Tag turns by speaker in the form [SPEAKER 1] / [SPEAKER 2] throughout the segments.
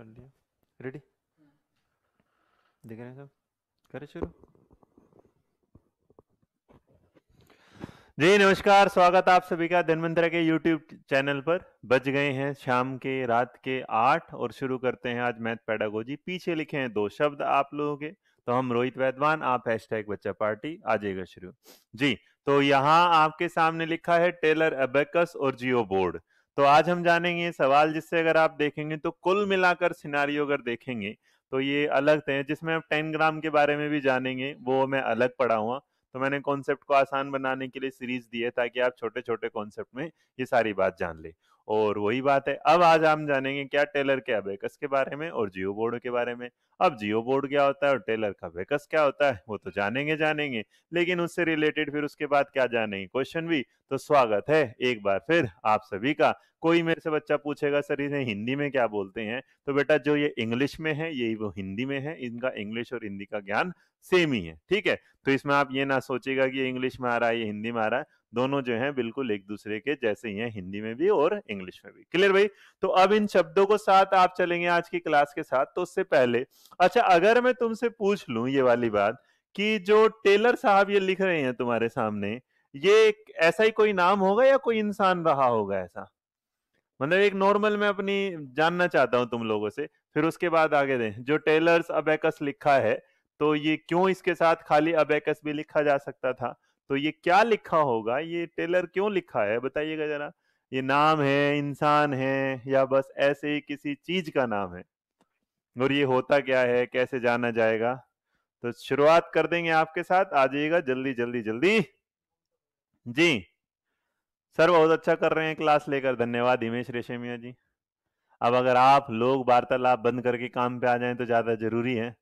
[SPEAKER 1] कर लिया रेडी देख रहे हैं सब करें शुरू जी नमस्कार स्वागत आप सभी का धनवंतरा के YouTube चैनल पर बज गए हैं शाम के रात के आठ और शुरू करते हैं आज मैथ पैडागोजी पीछे लिखे हैं दो शब्द आप लोगों के तो हम रोहित वैद्वान आप हैशटैग बच्चा पार्टी आ जाएगा शुरू जी तो यहाँ आपके सामने लिखा है टेलर एबेकस और जियो बोर्ड तो आज हम जानेंगे सवाल जिससे अगर आप देखेंगे तो कुल मिलाकर सिनारियो अगर देखेंगे तो ये अलग थे जिसमें आप टेन ग्राम के बारे में भी जानेंगे वो मैं अलग पढ़ा हुआ तो मैंने कॉन्सेप्ट को आसान बनाने के लिए सीरीज दी है ताकि आप छोटे छोटे कॉन्सेप्ट में ये सारी बात जान ले और वही बात है अब आज हम जानेंगे क्या टेलर के अबेकस के बारे में और जियो बोर्ड के बारे में अब जियो बोर्ड क्या होता है और टेलर का अबेकस क्या होता है वो तो जानेंगे जानेंगे लेकिन उससे रिलेटेड फिर उसके बाद क्या जानेंगे क्वेश्चन भी तो स्वागत है एक बार फिर आप सभी का कोई मेरे से बच्चा पूछेगा सर इसे हिंदी में क्या बोलते हैं तो बेटा जो ये इंग्लिश में है यही वो हिंदी में है इनका इंग्लिश और हिंदी का ज्ञान सेम ही है ठीक है तो इसमें आप ये ना सोचेगा कि ये इंग्लिश में आ रहा है ये हिंदी में आ रहा है दोनों जो हैं बिल्कुल एक दूसरे के जैसे ही हैं हिंदी में भी और इंग्लिश में भी क्लियर भाई तो अब इन शब्दों को साथ आप चलेंगे आज की क्लास के साथ तो उससे पहले अच्छा अगर मैं तुमसे पूछ लू ये वाली बात कि जो टेलर साहब ये लिख रहे हैं तुम्हारे सामने ये ऐसा ही कोई नाम होगा या कोई इंसान रहा होगा ऐसा मतलब एक नॉर्मल मैं अपनी जानना चाहता हूं तुम लोगों से फिर उसके बाद आगे दें जो टेलर्स अबेकस लिखा है तो ये क्यों इसके साथ खाली अबेकस भी लिखा जा सकता था तो ये क्या लिखा होगा ये टेलर क्यों लिखा है बताइएगा जरा ये नाम है इंसान है या बस ऐसे ही किसी चीज का नाम है और ये होता क्या है कैसे जाना जाएगा तो शुरुआत कर देंगे आपके साथ आ जाइएगा जल्दी जल्दी जल्दी जी सर बहुत अच्छा कर रहे हैं क्लास लेकर धन्यवाद हिमेश रेशमिया जी अब अगर आप लोग वार्तालाप बंद करके काम पे आ जाएं तो ज्यादा जरूरी है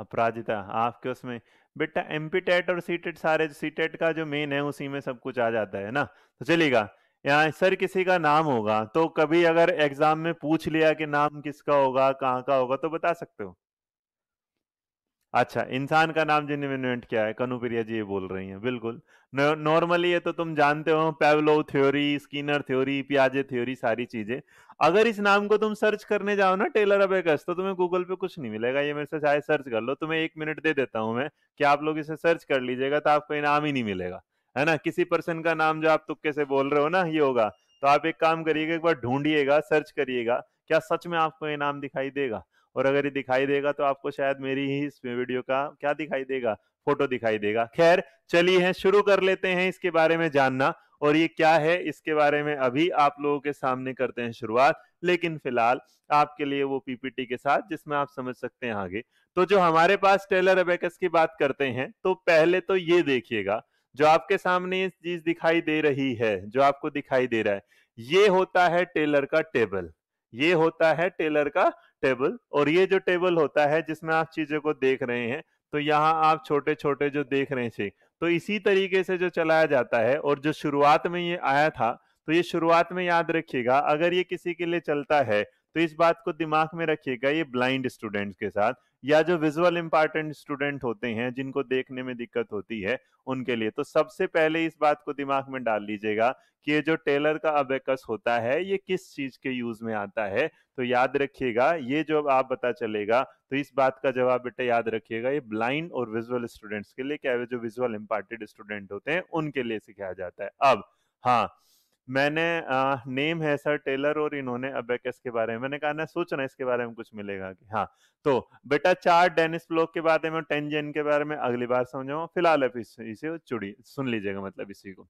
[SPEAKER 1] अपराजिता आपके उसमें बेटा एम्पीटेट और सीटेट सारे सीटेट का जो मेन है उसी में सब कुछ आ जाता है ना तो चलेगा यहाँ सर किसी का नाम होगा तो कभी अगर एग्जाम में पूछ लिया कि नाम किसका होगा कहाँ का होगा तो बता सकते हो अच्छा इंसान का नाम इन्वेंट किया है कनुप्रिया जी ये बोल रही हैं बिल्कुल नॉर्मली ये तो तुम जानते हो पेवलोव थ्योरी स्कीनर थ्योरी पियाजे थ्योरी सारी चीजें अगर इस नाम को तुम सर्च करने जाओ ना टेलर अबेकस तो तुम्हें गूगल पे कुछ नहीं मिलेगा ये मेरे से चाहे सर्च कर लो तुम्हें एक मिनट दे देता हूँ मैं कि आप लोग इसे सर्च कर लीजिएगा तो आपको इनाम ही नहीं मिलेगा है ना किसी पर्सन का नाम जो आप तुक्के से बोल रहे हो ना ये होगा तो आप एक काम करिएगा एक बार ढूंढिएगा सर्च करिएगा क्या सच में आपको इनाम दिखाई देगा और अगर ये दिखाई देगा तो आपको शायद मेरी ही इस वीडियो का क्या दिखाई देगा फोटो दिखाई देगा खैर चलिए हैं शुरू कर लेते हैं इसके बारे में जानना और ये क्या है इसके बारे में अभी आप लोगों के सामने करते हैं शुरुआत लेकिन फिलहाल आपके लिए वो पीपीटी के साथ जिसमें आप समझ सकते हैं आगे तो जो हमारे पास टेलर अबेकस की बात करते हैं तो पहले तो ये देखिएगा जो आपके सामने ये चीज दिखाई दे रही है जो आपको दिखाई दे रहा है ये होता है टेलर का टेबल ये होता है टेलर का टेबल और ये जो टेबल होता है जिसमें आप चीजों को देख रहे हैं तो यहाँ आप छोटे छोटे जो देख रहे थे तो इसी तरीके से जो चलाया जाता है और जो शुरुआत में ये आया था तो ये शुरुआत में याद रखिएगा अगर ये किसी के लिए चलता है तो इस बात को दिमाग में रखिएगा ये ब्लाइंड स्टूडेंट्स के साथ या जो विजुअल इम्पार्टेंट स्टूडेंट होते हैं जिनको देखने में दिक्कत होती है उनके लिए तो सबसे पहले इस बात को दिमाग में डाल लीजिएगा कि ये जो टेलर का अबेकस होता है ये किस चीज के यूज में आता है तो याद रखिएगा ये जो आप पता चलेगा तो इस बात का जवाब बेटा याद रखिएगा ये ब्लाइंड और विजुअल स्टूडेंट्स के लिए क्या जो विजुअल इम्पार्टेड स्टूडेंट होते हैं उनके लिए सिखाया जाता है अब हाँ मैंने आ, नेम है सर टेलर और इन्होंने अबेकस के बारे में मैंने कहा ना सोचना इसके बारे में कुछ मिलेगा कि हाँ तो बेटा चार डेनिस ब्लॉक के बारे में टेंजेन के बारे में अगली बार समझाऊ फिलहाल आप इसे, इसे सुन लीजिएगा मतलब इसी को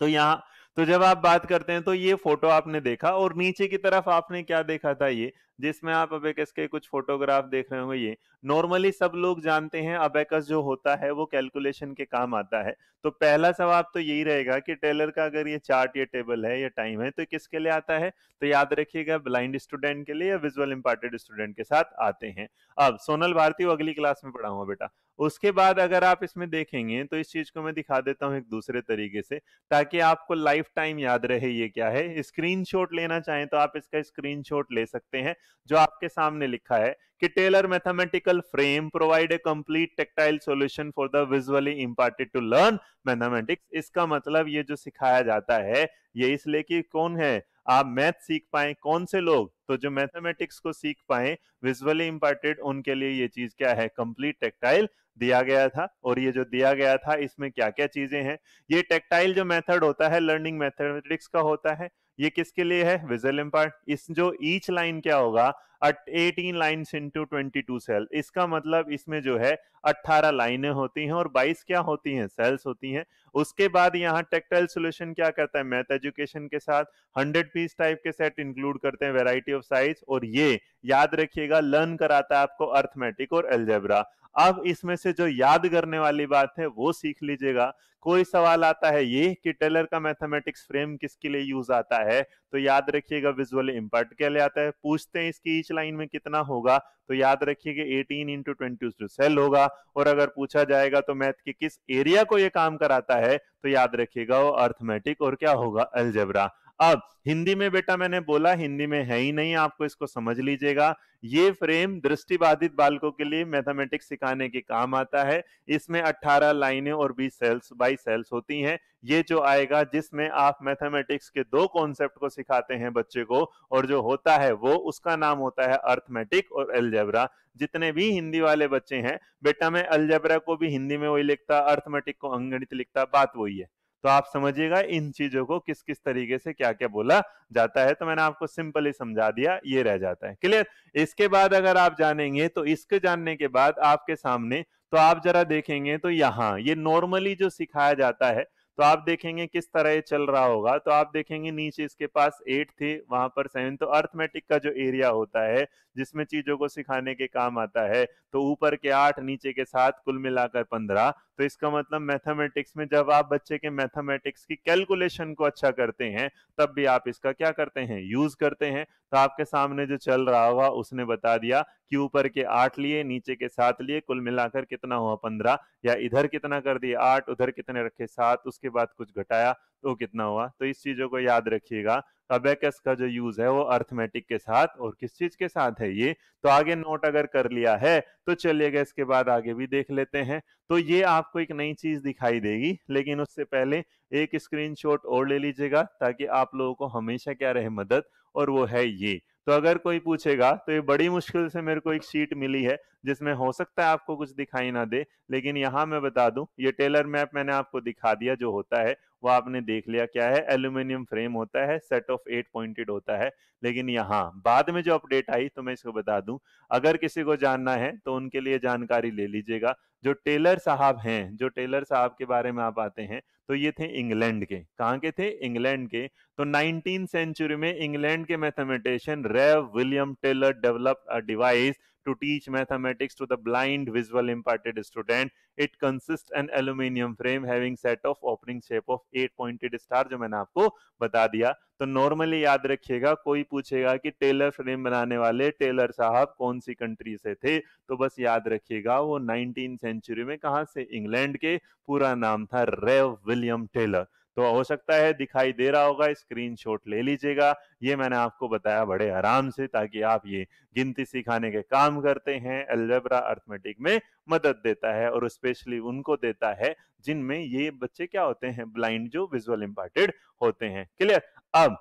[SPEAKER 1] तो यहाँ तो जब आप बात करते हैं तो ये फोटो आपने देखा और नीचे की तरफ आपने क्या देखा था ये जिसमें आप अबेकस के कुछ फोटोग्राफ देख रहे होंगे ये नॉर्मली सब लोग जानते हैं अबेकस जो होता है वो कैलकुलेशन के काम आता है तो पहला सवाल तो यही रहेगा कि टेलर का अगर ये चार्ट या टेबल है या टाइम है तो किसके लिए आता है तो याद रखिएगा ब्लाइंड स्टूडेंट के लिए या विजुअल इम्पार्टेड स्टूडेंट के साथ आते हैं अब सोनल भारती वो अगली क्लास में पढ़ाऊंगा बेटा उसके बाद अगर आप इसमें देखेंगे तो इस चीज को मैं दिखा देता हूँ एक दूसरे तरीके से ताकि आपको लाइव लाइफ टाइम याद रहे ये क्या है स्क्रीनशॉट लेना चाहें तो आप इसका स्क्रीनशॉट ले सकते हैं जो आपके सामने लिखा है कि Taylor mathematical frame provide a complete tactile solution for the visually important to learn mathematics इसका मतलब ये जो सिखाया जाता है ये इसलिए कि कौन है आप मैथ सीख पाए कौन से लोग तो जो मैथमेटिक्स को सीख पाए विजुअली इम्पार्टेड उनके लिए ये चीज क्या है कंप्लीट टेक्टाइल दिया गया था और ये जो दिया गया था इसमें क्या क्या चीजें हैं ये टेक्टाइल जो मेथड होता है लर्निंग मैथमेटिक्स का होता है ये किसके लिए है विजल इम्पार्ट इस जो ईच लाइन क्या होगा 18 लाइंस इनटू 22 सेल इसका मतलब इसमें जो है 18 लाइनें होती हैं और 22 क्या होती हैं सेल्स होती हैं उसके बाद यहाँ टेक्टाइल सॉल्यूशन क्या करता है मैथ एजुकेशन के साथ 100 पीस टाइप के सेट इंक्लूड करते हैं वेराइटी ऑफ साइज और ये याद रखिएगा लर्न कराता है आपको अर्थमेटिक और एल्जेब्रा अब इसमें से जो याद करने वाली बात है वो सीख लीजिएगा कोई सवाल आता है ये कि टेलर का मैथमेटिक्स फ्रेम किसके लिए यूज आता है तो याद रखिएगा विजुअल इम्पर्ट के लिए आता है पूछते हैं इसकी ईच लाइन में कितना होगा तो याद रखिएगा एटीन इंटू ट्वेंटी सेल होगा और अगर पूछा जाएगा तो मैथ के किस एरिया को ये काम कराता है तो याद रखिएगा वो अर्थमेटिक और क्या होगा अलजेब्रा अब हिंदी में बेटा मैंने बोला हिंदी में है ही नहीं आपको इसको समझ लीजिएगा ये फ्रेम दृष्टिबाधित बालकों के लिए मैथमेटिक्स सिखाने के काम आता है इसमें 18 लाइनें और 20 सेल्स बाई सेल्स होती हैं ये जो आएगा जिसमें आप मैथमेटिक्स के दो कॉन्सेप्ट को सिखाते हैं बच्चे को और जो होता है वो उसका नाम होता है अर्थमेटिक और एल्जेबरा जितने भी हिंदी वाले बच्चे हैं बेटा मैं अल्जेबरा को भी हिंदी में वही लिखता अर्थमेटिक को अंगणित लिखता बात वही है तो आप समझिएगा इन चीजों को किस किस तरीके से क्या क्या बोला जाता है तो मैंने आपको सिंपली समझा दिया ये रह जाता है क्लियर इसके बाद अगर आप जानेंगे तो इसके जानने के बाद आपके सामने तो आप जरा देखेंगे तो यहाँ ये नॉर्मली जो सिखाया जाता है तो आप देखेंगे किस तरह ये चल रहा होगा तो आप देखेंगे नीचे इसके पास एट थे वहां पर सेवन तो अर्थमेटिक का जो एरिया होता है जिसमें चीजों को सिखाने के काम आता है तो ऊपर के आठ नीचे के सात कुल मिलाकर पंद्रह तो इसका मतलब मैथमेटिक्स में जब आप बच्चे के मैथमेटिक्स की कैलकुलेशन को अच्छा करते हैं तब भी आप इसका क्या करते हैं यूज करते हैं तो आपके सामने जो चल रहा हुआ उसने बता दिया कि ऊपर के आठ लिए नीचे के सात लिए कुल मिलाकर कितना हुआ पंद्रह या इधर कितना कर दिए आठ उधर कितने रखे सात उसके उसके बाद कुछ घटाया तो कितना हुआ तो इस चीजों को याद रखिएगा अबेकस का जो यूज है वो अर्थमेटिक के साथ और किस चीज के साथ है ये तो आगे नोट अगर कर लिया है तो चलिएगा इसके बाद आगे भी देख लेते हैं तो ये आपको एक नई चीज दिखाई देगी लेकिन उससे पहले एक स्क्रीनशॉट और ले लीजिएगा ताकि आप लोगों को हमेशा क्या रहे मदद और वो है ये तो अगर कोई पूछेगा तो ये बड़ी मुश्किल से मेरे को एक सीट मिली है जिसमें हो सकता है आपको कुछ दिखाई ना दे लेकिन यहाँ मैं बता दूं ये टेलर मैप मैंने आपको दिखा दिया जो होता है वो आपने देख लिया क्या है एल्यूमिनियम फ्रेम होता है सेट ऑफ एट पॉइंटेड होता है लेकिन यहाँ बाद में जो अपडेट आई तो मैं इसको बता दूं अगर किसी को जानना है तो उनके लिए जानकारी ले लीजिएगा जो टेलर साहब हैं जो टेलर साहब के बारे में आप आते हैं तो ये थे इंग्लैंड के कहाँ के थे इंग्लैंड के तो नाइनटीन सेंचुरी में इंग्लैंड के mathematician Rev William Taylor developed a device to teach mathematics to the blind visual impaired student. It consists an aluminium frame having set of opening shape of eight pointed star jo maine aapko bata diya तो normally याद रखिएगा कोई पूछेगा कि Taylor frame बनाने वाले Taylor साहब कौन सी कंट्री से थे तो बस याद रखिएगा वो नाइनटीन सेंचुरी में कहा से इंग्लैंड के पूरा नाम था रेव विलियम टेलर तो हो सकता है दिखाई दे रहा होगा स्क्रीनशॉट ले लीजिएगा ये मैंने आपको बताया बड़े आराम से ताकि आप ये गिनती सिखाने के काम करते हैं एल्जेब्रा अर्थमेटिक में मदद देता है और स्पेशली उनको देता है जिनमें ये बच्चे क्या होते हैं ब्लाइंड जो विजुअल इम्पार्टेड होते हैं क्लियर अब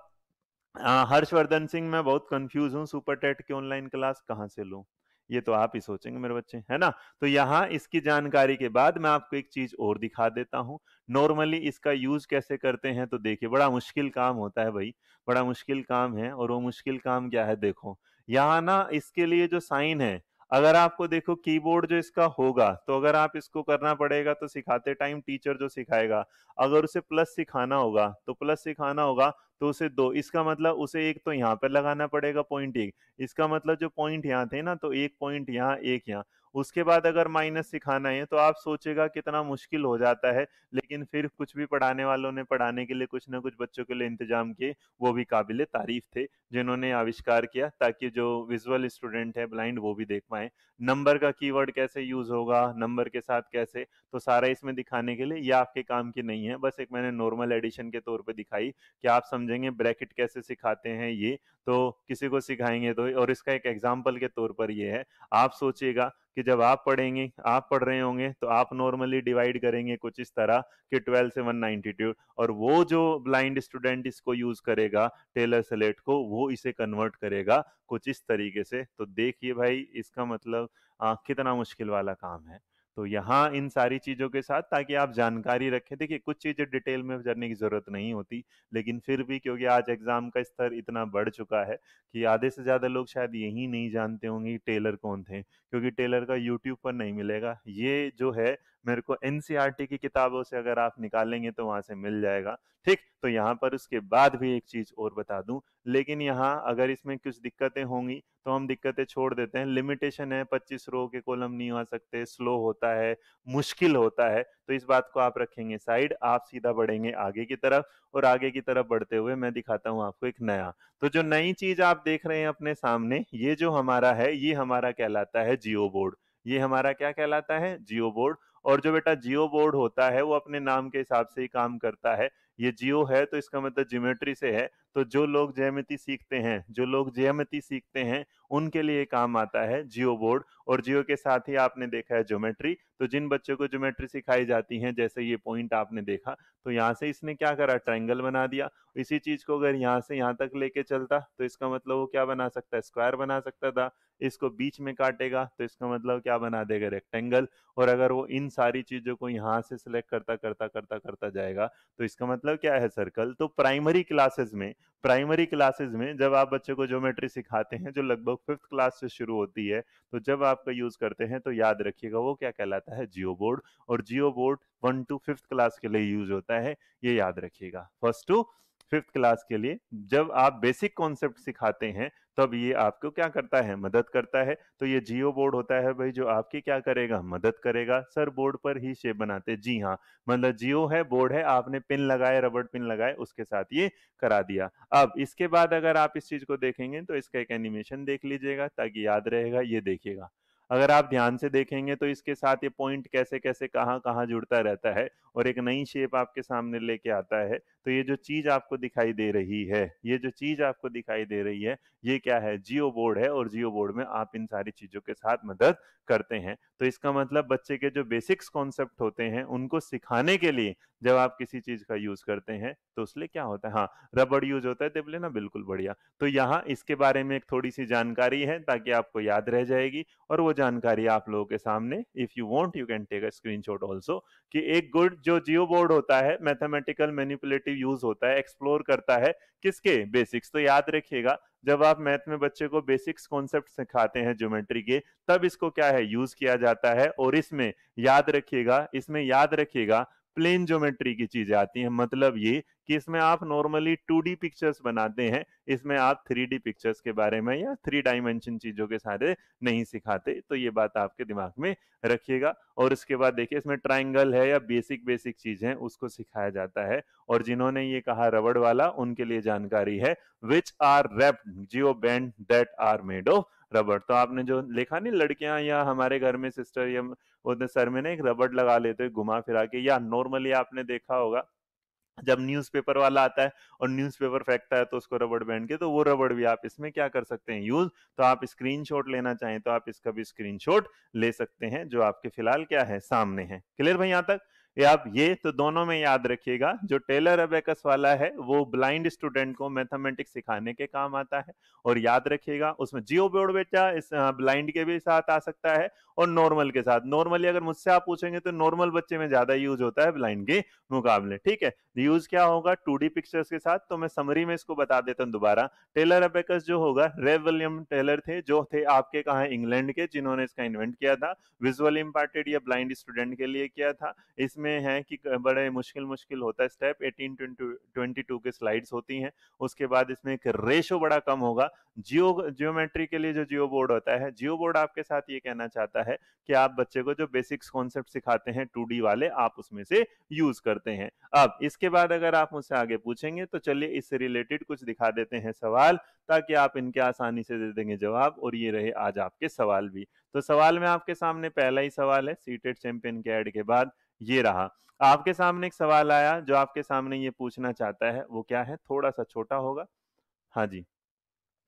[SPEAKER 1] हर्षवर्धन सिंह मैं बहुत कंफ्यूज हूँ सुपर टेट की ऑनलाइन क्लास कहाँ से लू ये तो आप ही सोचेंगे मेरे बच्चे है ना तो यहाँ इसकी जानकारी के बाद मैं आपको एक चीज और दिखा देता हूँ नॉर्मली इसका यूज कैसे करते हैं तो देखिए बड़ा मुश्किल काम होता है भाई बड़ा मुश्किल काम है और वो मुश्किल काम क्या है देखो यहाँ ना इसके लिए जो साइन है अगर आपको देखो कीबोर्ड जो इसका होगा तो अगर आप इसको करना पड़ेगा तो सिखाते टाइम टीचर जो सिखाएगा अगर उसे प्लस सिखाना होगा तो प्लस सिखाना होगा तो उसे दो इसका मतलब उसे एक तो यहाँ पर लगाना पड़ेगा पॉइंट एक इसका मतलब जो पॉइंट यहाँ थे ना तो एक पॉइंट यहाँ एक यहाँ उसके बाद अगर माइनस सिखाना है तो आप सोचेगा कितना मुश्किल हो जाता है लेकिन फिर कुछ भी पढ़ाने वालों ने पढ़ाने के लिए कुछ ना कुछ बच्चों के लिए इंतजाम किए वो भी काबिल तारीफ थे जिन्होंने आविष्कार किया ताकि जो विजुअल स्टूडेंट है ब्लाइंड वो भी देख पाए नंबर का कीवर्ड कैसे यूज होगा नंबर के साथ कैसे तो सारा इसमें दिखाने के लिए ये आपके काम की नहीं है बस एक मैंने नॉर्मल एडिशन के तौर पर दिखाई कि आप समझेंगे ब्रैकेट कैसे सिखाते हैं ये तो किसी को सिखाएंगे तो और इसका एक एग्जाम्पल के तौर पर यह है आप सोचिएगा कि जब आप पढ़ेंगे आप पढ़ रहे होंगे तो आप नॉर्मली डिवाइड करेंगे कुछ इस तरह कि 12 से 192 और वो जो ब्लाइंड स्टूडेंट इसको यूज करेगा टेलर सेलेट को वो इसे कन्वर्ट करेगा कुछ इस तरीके से तो देखिए भाई इसका मतलब आ, कितना मुश्किल वाला काम है तो यहाँ इन सारी चीज़ों के साथ ताकि आप जानकारी रखें देखिए कुछ चीज़ें डिटेल में जानने की ज़रूरत नहीं होती लेकिन फिर भी क्योंकि आज एग्ज़ाम का स्तर इतना बढ़ चुका है कि आधे से ज़्यादा लोग शायद यही नहीं जानते होंगे कि टेलर कौन थे क्योंकि टेलर का यूट्यूब पर नहीं मिलेगा ये जो है मेरे को एनसीईआरटी e की किताबों से अगर आप निकालेंगे तो वहां से मिल जाएगा ठीक तो यहाँ पर उसके बाद भी एक चीज और बता दूं लेकिन यहाँ अगर इसमें कुछ दिक्कतें होंगी तो हम दिक्कतें छोड़ देते हैं लिमिटेशन है पच्चीस रो के कॉलम नहीं आ सकते स्लो होता है मुश्किल होता है तो इस बात को आप रखेंगे साइड आप सीधा बढ़ेंगे आगे की तरफ और आगे की तरफ बढ़ते हुए मैं दिखाता हूँ आपको एक नया तो जो नई चीज आप देख रहे हैं अपने सामने ये जो हमारा है ये हमारा कहलाता है जियो बोर्ड ये हमारा क्या कहलाता है जियो बोर्ड और जो बेटा जियो बोर्ड होता है वो अपने नाम के हिसाब से ही काम करता है ये जियो है तो इसका मतलब जियोमेट्री से है तो जो लोग ज्यामिति सीखते हैं जो लोग ज्यामिति सीखते हैं उनके लिए काम आता है जियो बोर्ड और जियो के साथ ही आपने देखा है ज्योमेट्री तो जिन बच्चों को ज्योमेट्री सिखाई जाती है जैसे ये पॉइंट आपने देखा तो यहाँ से इसने क्या करा ट्राइंगल बना दिया इसी चीज को अगर यहाँ से यहाँ तक लेके चलता तो इसका मतलब वो क्या बना सकता है स्क्वायर बना सकता था इसको बीच में काटेगा तो इसका मतलब क्या बना देगा रेक्टेंगल और अगर वो इन सारी चीज़ों को यहाँ से सिलेक्ट करता करता करता करता जाएगा तो इसका मतलब क्या है सर्कल तो प्राइमरी क्लासेस में प्राइमरी क्लासेस में जब आप बच्चे को ज्योमेट्री सिखाते हैं जो लगभग फिफ्थ क्लास से शुरू होती है तो जब आपका यूज़ करते हैं तो याद रखिएगा वो क्या कहलाता है जियो बोर्ड और geo board one to fifth class के लिए यूज होता है ये याद रखिएगा फर्स्ट टू फिफ्थ क्लास के लिए जब आप बेसिक कॉन्सेप्ट सिखाते हैं तब ये आपको क्या करता है मदद करता है तो ये जियो बोर्ड होता है भाई जो आपके क्या करेगा मदद करेगा सर बोर्ड पर ही शेप बनाते जी हाँ मतलब जियो है बोर्ड है आपने पिन लगाए रबड़ पिन लगाए उसके साथ ये करा दिया अब इसके बाद अगर आप इस चीज को देखेंगे तो इसका एक एनिमेशन देख लीजिएगा ताकि याद रहेगा ये देखिएगा अगर आप ध्यान से देखेंगे तो इसके साथ ये पॉइंट कैसे कैसे कहाँ कहाँ जुड़ता रहता है और एक नई शेप आपके सामने लेके आता है तो ये जो चीज आपको दिखाई दे रही है ये जो चीज आपको दिखाई दे रही है ये क्या है जियो बोर्ड है और जियो बोर्ड में आप इन सारी चीजों के साथ मदद करते हैं तो इसका मतलब बच्चे के जो बेसिक्स कॉन्सेप्ट होते हैं उनको सिखाने के लिए जब आप किसी चीज का यूज करते हैं तो उसमें क्या होता है हाँ रबड़ यूज होता है देख ना बिल्कुल बढ़िया तो यहाँ इसके बारे में एक थोड़ी सी जानकारी है ताकि आपको याद रह जाएगी और वो जानकारी आप लोगों के सामने if you want you can take a screen also कि एक गुड जो जियो बोर्ड होता है मैथमेटिकल मैनिपुलेटिव डेरिवेटिव यूज होता है एक्सप्लोर करता है किसके बेसिक्स तो याद रखिएगा जब आप मैथ में बच्चे को बेसिक्स कॉन्सेप्ट सिखाते हैं ज्योमेट्री के तब इसको क्या है यूज किया जाता है और इसमें याद रखिएगा इसमें याद रखिएगा प्लेन ज्योमेट्री की चीजें आती हैं मतलब ये कि इसमें आप नॉर्मली टू पिक्चर्स बनाते हैं इसमें आप थ्री पिक्चर्स के बारे में या थ्री डायमेंशन चीज़ों के सारे नहीं सिखाते तो ये बात आपके दिमाग में रखिएगा और इसके बाद देखिए इसमें ट्राइंगल है या बेसिक बेसिक चीज़ है उसको सिखाया जाता है और जिन्होंने ये कहा रबड़ वाला उनके लिए जानकारी है which are rep geo band that are made of रबड़ तो आपने जो लिखा नहीं लड़कियां या हमारे घर में सिस्टर या तो सर में ना एक रबड़ लगा लेते घुमा फिरा के या नॉर्मली आपने देखा होगा जब न्यूज़पेपर वाला आता है और न्यूज़पेपर फेंकता है तो उसको रबड़ बैंड के तो वो रबड़ भी आप इसमें क्या कर सकते हैं यूज तो आप स्क्रीनशॉट लेना चाहें तो आप इसका भी स्क्रीनशॉट ले सकते हैं जो आपके फिलहाल क्या है सामने है क्लियर भाई यहां तक आप ये तो दोनों में याद रखिएगा जो टेलर अबेकस वाला है वो ब्लाइंड स्टूडेंट को मैथमेटिक्स सिखाने के काम आता है और याद रखिएगा उसमें जियो बोर्ड बेचा इस ब्लाइंड के भी साथ आ सकता है और नॉर्मल के साथ नॉर्मली अगर मुझसे आप पूछेंगे तो नॉर्मल बच्चे में ज्यादा यूज होता है ब्लाइंड के मुकाबले ठीक है यूज क्या होगा टू पिक्चर्स के साथ तो मैं समरी में इसको बता देता हूँ दोबारा टेलर अबेकस जो होगा रेव विलियम टेलर थे जो थे आपके कहा इंग्लैंड के जिन्होंने इसका इन्वेंट किया था विजुअल इम्पार्टेड या ब्लाइंड स्टूडेंट के लिए किया था इसमें इसमें है कि बड़े मुश्किल मुश्किल होता है स्टेप 18 ट्वेंटी टू के स्लाइड्स होती हैं उसके बाद इसमें एक रेशो बड़ा कम होगा जियो जियोमेट्री के लिए जो जियो बोर्ड होता है जियो बोर्ड आपके साथ ये कहना चाहता है कि आप बच्चे को जो बेसिक्स कॉन्सेप्ट सिखाते हैं टू वाले आप उसमें से यूज करते हैं अब इसके बाद अगर आप मुझसे आगे पूछेंगे तो चलिए इससे रिलेटेड कुछ दिखा देते हैं सवाल ताकि आप इनके आसानी से दे देंगे जवाब और ये रहे आज आपके सवाल भी तो सवाल में आपके सामने पहला ही सवाल है सीटेड चैंपियन के एड के बाद ये रहा आपके सामने एक सवाल आया जो आपके सामने ये पूछना चाहता है वो क्या है थोड़ा सा छोटा होगा हाँ जी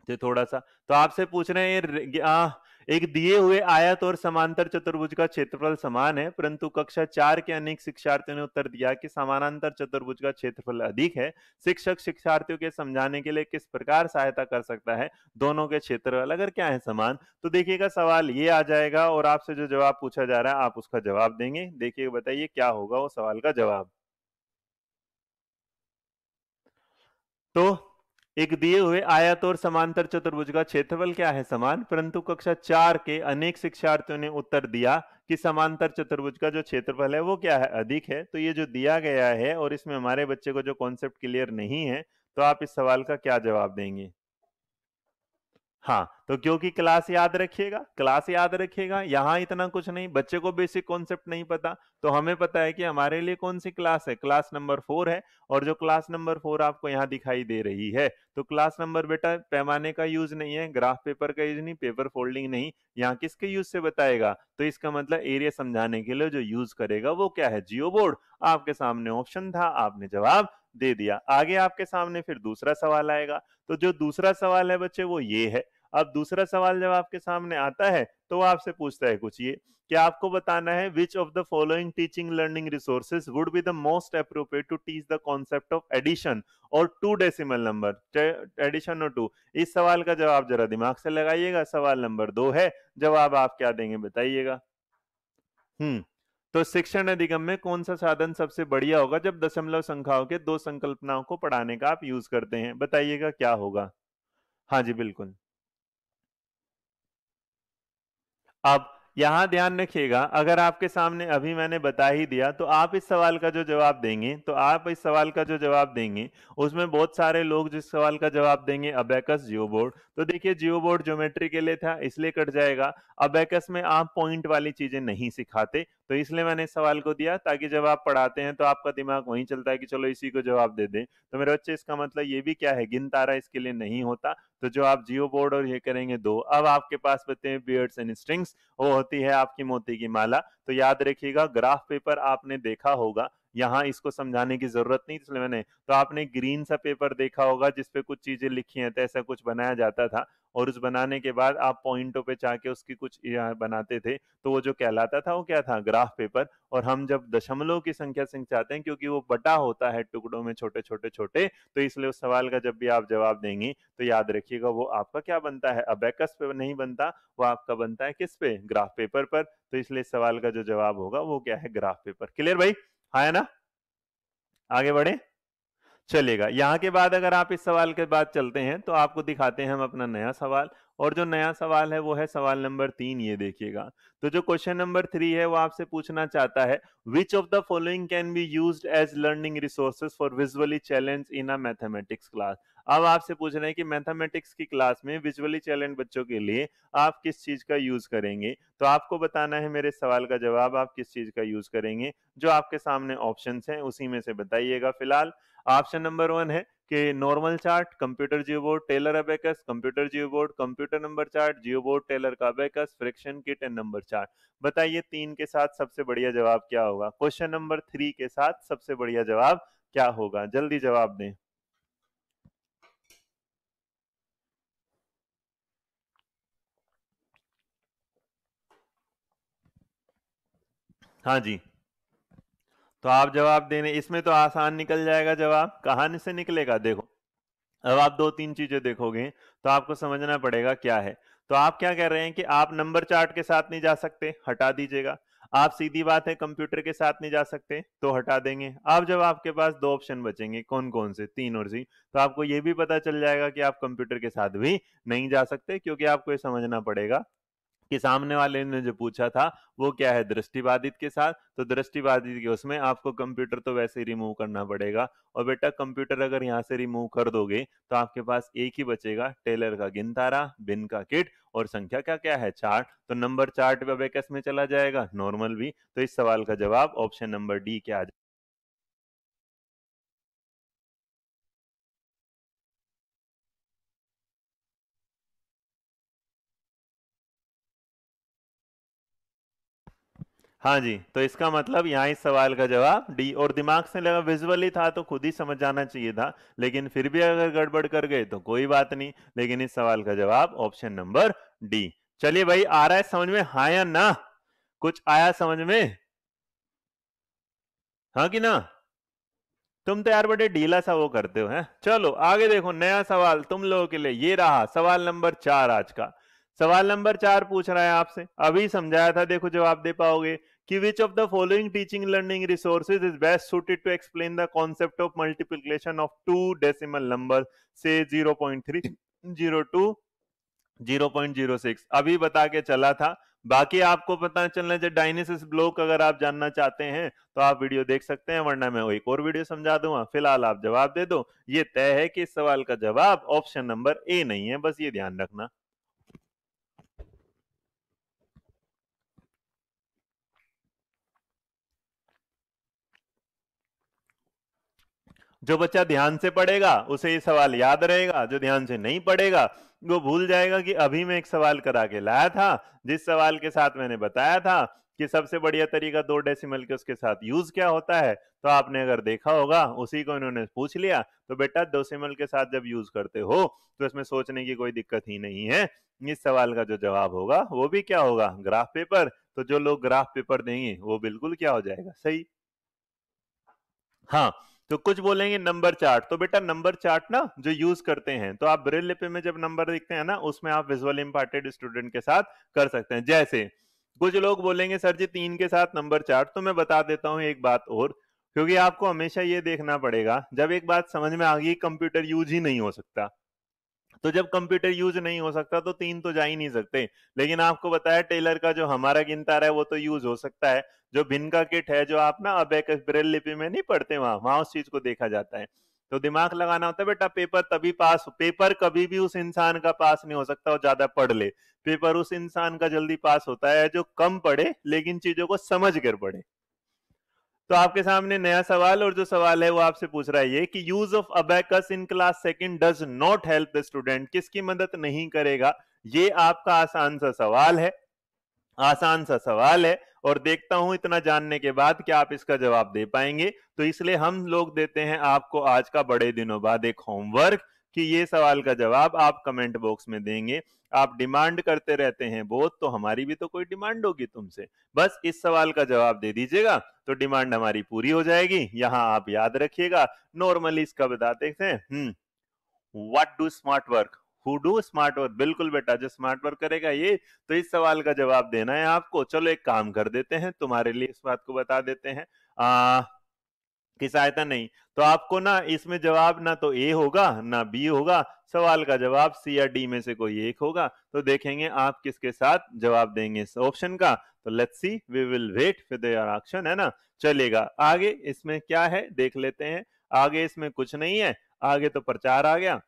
[SPEAKER 1] जो थोड़ा सा तो आपसे पूछ रहे हैं एक दिए हुए आयत और समांतर चतुर्भुज का क्षेत्रफल समान है परंतु कक्षा चार के अनेक शिक्षार्थियों ने उत्तर दिया कि समानांतर चतुर्भुज का क्षेत्रफल अधिक है शिक्षक शिक्षार्थियों के समझाने के लिए किस प्रकार सहायता कर सकता है दोनों के क्षेत्रफल अगर क्या है समान तो देखिएगा सवाल ये आ जाएगा और आपसे जो जवाब पूछा जा रहा है आप उसका जवाब देंगे देखिए बताइए क्या होगा वो सवाल का जवाब तो एक दिए हुए आयत और समांतर चतुर्भुज का क्षेत्रफल क्या है समान परंतु कक्षा चार के अनेक शिक्षार्थियों ने उत्तर दिया कि समांतर चतुर्भुज का जो क्षेत्रफल है वो क्या है अधिक है तो ये जो दिया गया है और इसमें हमारे बच्चे को जो कॉन्सेप्ट क्लियर नहीं है तो आप इस सवाल का क्या जवाब देंगे हाँ तो क्योंकि क्लास याद रखिएगा क्लास याद रखिएगा यहाँ इतना कुछ नहीं बच्चे को बेसिक कॉन्सेप्ट नहीं पता तो हमें पता है कि हमारे लिए कौन सी क्लास है क्लास नंबर फोर है और जो क्लास नंबर फोर आपको यहाँ दिखाई दे रही है तो क्लास नंबर बेटा पैमाने का यूज नहीं है ग्राफ पेपर का यूज नहीं पेपर फोल्डिंग नहीं यहाँ किसके यूज से बताएगा तो इसका मतलब एरिया समझाने के लिए जो यूज करेगा वो क्या है जियो बोर्ड आपके सामने ऑप्शन था आपने जवाब दे दिया आगे आपके सामने फिर दूसरा सवाल आएगा तो जो दूसरा सवाल है बच्चे वो ये है अब दूसरा सवाल जब आपके सामने आता है तो आपसे पूछता है कुछ ये कि आपको बताना है which of the following teaching learning resources would be the most appropriate to teach the concept of addition और टू डेसिमल नंबर एडिशन और टू इस सवाल का जवाब जरा दिमाग से लगाइएगा सवाल नंबर दो है जवाब आप क्या देंगे बताइएगा हम्म तो शिक्षण अधिगम में कौन सा साधन सबसे बढ़िया होगा जब दशमलव संख्याओं के दो संकल्पनाओं को पढ़ाने का आप यूज करते हैं बताइएगा क्या होगा हाँ जी बिल्कुल अब यहां ध्यान रखिएगा अगर आपके सामने अभी मैंने बता ही दिया तो आप इस सवाल का जो जवाब देंगे तो आप इस सवाल का जो जवाब देंगे उसमें बहुत सारे लोग जिस सवाल का जवाब देंगे अबेकस जियो बोर्ड तो देखिए जियो बोर्ड ज्योमेट्री के लिए था इसलिए कट जाएगा अबेकस में आप पॉइंट वाली चीजें नहीं सिखाते तो इसलिए मैंने इस सवाल को दिया ताकि जब आप पढ़ाते हैं तो आपका दिमाग वहीं चलता है कि चलो इसी को जवाब दे दें तो मेरे बच्चे इसका मतलब ये भी क्या है गिन तारा इसके लिए नहीं होता तो जो आप जियो बोर्ड और ये करेंगे दो अब आपके पास बच्चे हैं बियर्ड्स एंड स्ट्रिंग्स वो होती है आपकी मोती की माला तो याद रखिएगा ग्राफ पेपर आपने देखा होगा यहाँ इसको समझाने की जरूरत नहीं इसलिए मैंने तो आपने ग्रीन सा पेपर देखा होगा जिसपे कुछ चीजें लिखी हैं तो ऐसा कुछ बनाया जाता था और उस बनाने के बाद आप पॉइंटों पे जाके उसकी कुछ बनाते थे तो वो जो कहलाता था वो क्या था ग्राफ पेपर और हम जब दशमलव की संख्या से चाहते हैं क्योंकि वो बटा होता है टुकड़ों में छोटे छोटे छोटे तो इसलिए उस सवाल का जब भी आप जवाब देंगे तो याद रखिएगा वो आपका क्या बनता है अबेकस पे नहीं बनता वो आपका बनता है किस पे ग्राफ पेपर पर तो इसलिए सवाल का जो जवाब होगा वो क्या है ग्राफ पेपर क्लियर भाई आया ना आगे बढ़े चलेगा यहां के बाद अगर आप इस सवाल के बाद चलते हैं तो आपको दिखाते हैं हम अपना नया सवाल और जो नया सवाल है वो है सवाल नंबर तीन ये देखिएगा तो जो क्वेश्चन नंबर थ्री है वो आपसे पूछना चाहता है which of the following can be use as learning resources for visually challenge in a mathematics class अब आपसे पूछ रहे हैं कि मैथमेटिक्स की क्लास में विजुअली चैलेंज बच्चों के लिए आप किस चीज का यूज करेंगे तो आपको बताना है मेरे सवाल का जवाब आप किस चीज का यूज करेंगे जो आपके सामने ऑप्शन है उसी में से बताइएगा फिलहाल ऑप्शन नंबर वन है कि normal chart computer geo board Taylor abacus computer geo board computer number chart geo board Taylor का abacus friction kit and number chart बताइए तीन के साथ सबसे बढ़िया जवाब क्या होगा क्वेश्चन नंबर थ्री के साथ सबसे बढ़िया जवाब क्या होगा जल्दी जवाब दें हाँ जी तो आप जवाब देने इसमें तो आसान निकल जाएगा जवाब कहानी से निकलेगा देखो अब आप दो तीन चीजें देखोगे तो आपको समझना पड़ेगा क्या है तो आप क्या कह रहे हैं कि आप नंबर चार्ट के साथ नहीं जा सकते हटा दीजिएगा आप सीधी बात है कंप्यूटर के साथ नहीं जा सकते तो हटा देंगे अब जब आपके पास दो ऑप्शन बचेंगे कौन कौन से तीन और सी तो आपको ये भी पता चल जाएगा कि आप कंप्यूटर के साथ भी नहीं जा सकते क्योंकि आपको ये समझना पड़ेगा कि सामने वाले ने जो पूछा था वो क्या है दृष्टिबाधित के साथ तो दृष्टिबाधित के उसमें आपको कंप्यूटर तो वैसे ही रिमूव करना पड़ेगा और बेटा कंप्यूटर अगर यहाँ से रिमूव कर दोगे तो आपके पास एक ही बचेगा टेलर का गिनतारा बिन का किट और संख्या क्या क्या है चार्ट तो नंबर चार्ट में चला जाएगा नॉर्मल भी तो इस सवाल का जवाब ऑप्शन नंबर डी क्या आ हाँ जी तो इसका मतलब यहाँ इस सवाल का जवाब डी और दिमाग से लगा विजुअली था तो खुद ही समझ जाना चाहिए था लेकिन फिर भी अगर गड़बड़ कर गए तो कोई बात नहीं लेकिन इस सवाल का जवाब ऑप्शन नंबर डी चलिए भाई आ रहा है समझ में हा या ना कुछ आया समझ में हाँ कि ना तुम तो यार बड़े ढीला सा वो करते हो हैं चलो आगे देखो नया सवाल तुम लोगों के लिए ये रहा सवाल नंबर चार आज का सवाल नंबर चार पूछ रहा है आपसे अभी समझाया था देखो जवाब दे पाओगे कि which which of the following teaching learning resources is best suited to explain the concept of multiplication of two decimal numbers say zero 0.06 अभी बता के चला था बाकी आपको पता चलना चाहिए डायनेसिस ब्लॉक अगर आप जानना चाहते हैं तो आप वीडियो देख सकते हैं वरना मैं एक और वीडियो समझा दूंगा फिलहाल आप जवाब दे दो ये तय है कि इस सवाल का जवाब ऑप्शन नंबर ए नहीं है बस ये ध्यान रखना जो बच्चा ध्यान से पढ़ेगा उसे ये सवाल याद रहेगा जो ध्यान से नहीं पढ़ेगा वो भूल जाएगा कि अभी मैं एक सवाल करा के लाया था जिस सवाल के साथ मैंने बताया था कि सबसे बढ़िया तरीका दो डेसिमल के उसके साथ यूज क्या होता है तो आपने अगर देखा होगा उसी को इन्होंने पूछ लिया तो बेटा डेसिमल के साथ जब यूज करते हो तो इसमें सोचने की कोई दिक्कत ही नहीं है इस सवाल का जो जवाब होगा वो भी क्या होगा ग्राफ पेपर तो जो लोग ग्राफ पेपर देंगे वो बिल्कुल क्या हो जाएगा सही हाँ तो कुछ बोलेंगे नंबर चार्ट तो बेटा नंबर चार्ट ना जो यूज करते हैं तो आप ब्रेल लिपि में जब नंबर देखते हैं ना उसमें आप विजुअल इम्पार्टेड स्टूडेंट के साथ कर सकते हैं जैसे कुछ लोग बोलेंगे सर जी तीन के साथ नंबर चार्ट तो मैं बता देता हूं एक बात और क्योंकि आपको हमेशा ये देखना पड़ेगा जब एक बात समझ में आ गई कंप्यूटर यूज ही नहीं हो सकता तो जब कंप्यूटर यूज नहीं हो सकता तो तीन तो जा ही नहीं सकते लेकिन आपको बताया टेलर का जो हमारा रहा है वो तो यूज हो सकता है जो भिनका किट है जो आप ना अबेकस ब्रेल लिपि में नहीं पढ़ते वहां वहां उस चीज को देखा जाता है तो दिमाग लगाना होता है बेटा पेपर तभी पास पेपर कभी भी उस इंसान का पास नहीं हो सकता और ज्यादा पढ़ ले पेपर उस इंसान का जल्दी पास होता है जो कम पढ़े लेकिन चीजों को समझ कर पढ़े तो आपके सामने नया सवाल और जो सवाल है वो आपसे पूछ रहा है ये कि use of abacus in class second does not help the student किसकी मदद नहीं करेगा ये आपका आसान सा सवाल है आसान सा सवाल है और देखता हूं इतना जानने के बाद कि आप इसका जवाब दे पाएंगे तो इसलिए हम लोग देते हैं आपको आज का बड़े दिनों बाद एक होमवर्क कि ये सवाल का जवाब आप कमेंट बॉक्स में देंगे आप डिमांड करते रहते हैं बहुत तो हमारी भी तो कोई डिमांड होगी तुमसे बस इस सवाल का जवाब दे दीजिएगा तो डिमांड हमारी पूरी हो जाएगी यहाँ आप याद रखिएगा नॉर्मली इसका बता देखते हैं what do smart work who do smart work बिल्कुल बेटा जो स्मार्ट वर्क करेगा ये तो इस सवाल का जवाब देना है आपको चलो एक काम कर देते हैं तुम्हारे लिए इस बात को बता देते हैं आ, की सहायता नहीं तो आपको ना इसमें जवाब ना तो ए होगा ना बी होगा सवाल का जवाब सी या डी में से कोई एक होगा तो देखेंगे आप किसके साथ जवाब देंगे इस ऑप्शन का तो let's see we will wait for your option है ना चलेगा आगे इसमें क्या है देख लेते हैं आगे इसमें कुछ नहीं है आगे तो प्रचार आ गया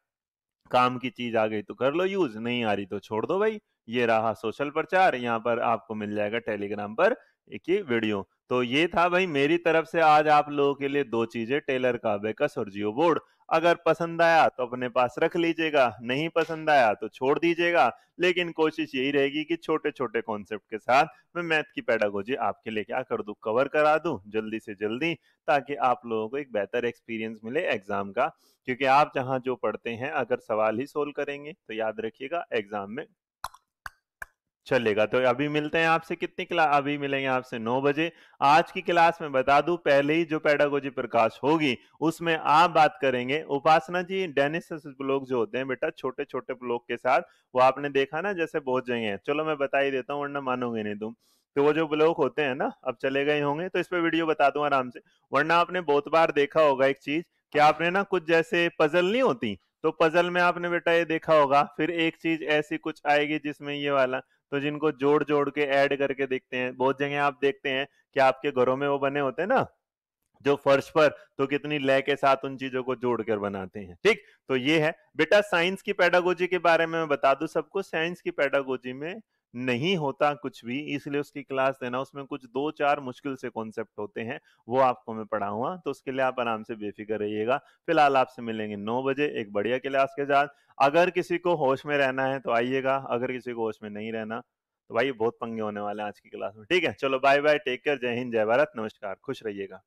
[SPEAKER 1] काम की चीज आ गई तो कर लो यूज नहीं आ रही तो छोड़ दो भाई ये रहा सोशल प्रचार यहाँ पर आपको मिल जाएगा टेलीग्राम पर की वीडियो तो ये था भाई मेरी तरफ से आज आप लोगों के लिए दो चीजें टेलर का बेकस और जियो बोर्ड अगर पसंद आया तो अपने पास रख लीजिएगा नहीं पसंद आया तो छोड़ दीजिएगा लेकिन कोशिश यही रहेगी कि छोटे छोटे कॉन्सेप्ट के साथ मैं मैथ की पैडागोजी आपके लिए क्या कर दू कवर करा दू जल्दी से जल्दी ताकि आप लोगों को एक बेहतर एक्सपीरियंस मिले एग्जाम का क्योंकि आप जहां जो पढ़ते हैं अगर सवाल ही सोल्व करेंगे तो याद रखिएगा एग्जाम में चलेगा तो अभी मिलते हैं आपसे कितनी क्लास अभी मिलेंगे आपसे नौ बजे आज की क्लास में बता दूं पहले ही जो पैडागोजी प्रकाश होगी उसमें आप बात करेंगे उपासना जी डेनिस ब्लॉक जो होते हैं बेटा छोटे छोटे ब्लॉक के साथ वो आपने देखा ना जैसे बहुत जगह है चलो मैं बता ही देता हूँ वरना मानोगे नहीं तुम तो वो जो ब्लॉक होते हैं ना अब चले गए होंगे तो इस पर वीडियो बता दू आराम से वरना आपने बहुत बार देखा होगा एक चीज कि आपने ना कुछ जैसे पजल नहीं होती तो पजल में आपने बेटा ये देखा होगा फिर एक चीज ऐसी कुछ आएगी जिसमें ये वाला तो जिनको जोड़ जोड़ के ऐड करके देखते हैं बहुत जगह आप देखते हैं कि आपके घरों में वो बने होते हैं ना जो फर्श पर तो कितनी लय के साथ उन चीजों को जोड़कर बनाते हैं ठीक तो ये है बेटा साइंस की पैडागोजी के बारे में मैं बता दू सबको साइंस की पैडागोजी में नहीं होता कुछ भी इसलिए उसकी क्लास देना उसमें कुछ दो चार मुश्किल से कॉन्सेप्ट होते हैं वो आपको मैं पढ़ाऊंगा तो उसके लिए आप आराम से बेफिक्र रहिएगा फिलहाल आपसे मिलेंगे नौ बजे एक बढ़िया क्लास के साथ अगर किसी को होश में रहना है तो आइएगा अगर किसी को होश में नहीं रहना तो भाई बहुत पंगे होने वाले हैं आज की क्लास में ठीक है चलो बाय बाय टेक केयर जय हिंद जय भारत नमस्कार खुश रहिएगा